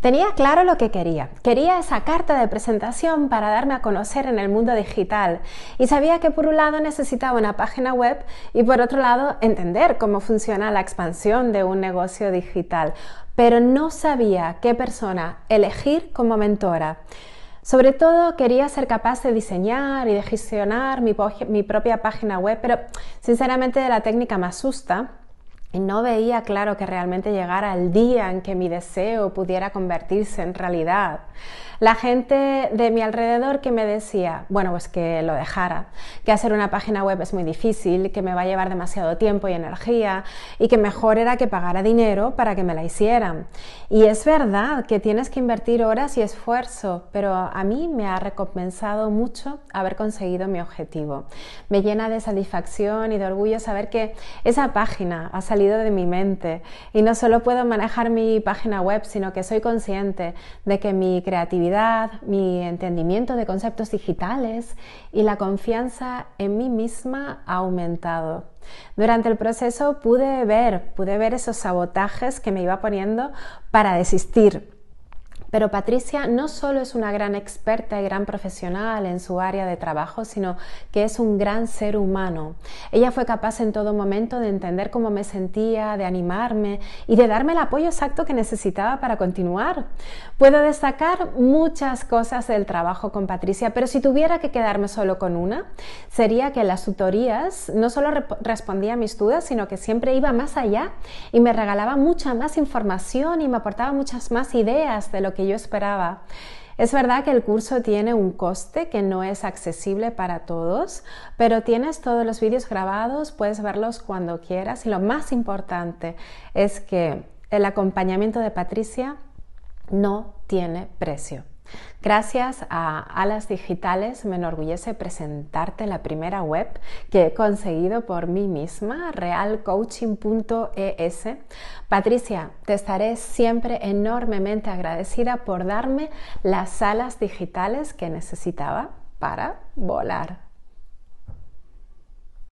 Tenía claro lo que quería. Quería esa carta de presentación para darme a conocer en el mundo digital y sabía que por un lado necesitaba una página web y por otro lado entender cómo funciona la expansión de un negocio digital, pero no sabía qué persona elegir como mentora. Sobre todo quería ser capaz de diseñar y de gestionar mi, propia página web, pero sinceramente la técnica me asusta no veía claro que realmente llegara el día en que mi deseo pudiera convertirse en realidad. La gente de mi alrededor que me decía, bueno, pues que lo dejara, que hacer una página web es muy difícil, que me va a llevar demasiado tiempo y energía y que mejor era que pagara dinero para que me la hicieran. Y es verdad que tienes que invertir horas y esfuerzo, pero a mí me ha recompensado mucho haber conseguido mi objetivo. Me llena de satisfacción y de orgullo saber que esa página ha salido de mi mente. Y no solo puedo manejar mi página web, sino que soy consciente de que mi creatividad, mi entendimiento de conceptos digitales y la confianza en mí misma ha aumentado. Durante el proceso pude ver, pude ver esos sabotajes que me iba poniendo para desistir pero Patricia no solo es una gran experta y gran profesional en su área de trabajo, sino que es un gran ser humano. Ella fue capaz en todo momento de entender cómo me sentía, de animarme y de darme el apoyo exacto que necesitaba para continuar. Puedo destacar muchas cosas del trabajo con Patricia, pero si tuviera que quedarme solo con una, sería que las tutorías no solo respondía a mis dudas, sino que siempre iba más allá y me regalaba mucha más información y me aportaba muchas más ideas de lo que que yo esperaba. Es verdad que el curso tiene un coste que no es accesible para todos, pero tienes todos los vídeos grabados, puedes verlos cuando quieras y lo más importante es que el acompañamiento de Patricia no tiene precio. Gracias a Alas Digitales me enorgullece presentarte la primera web que he conseguido por mí misma, realcoaching.es. Patricia, te estaré siempre enormemente agradecida por darme las alas digitales que necesitaba para volar.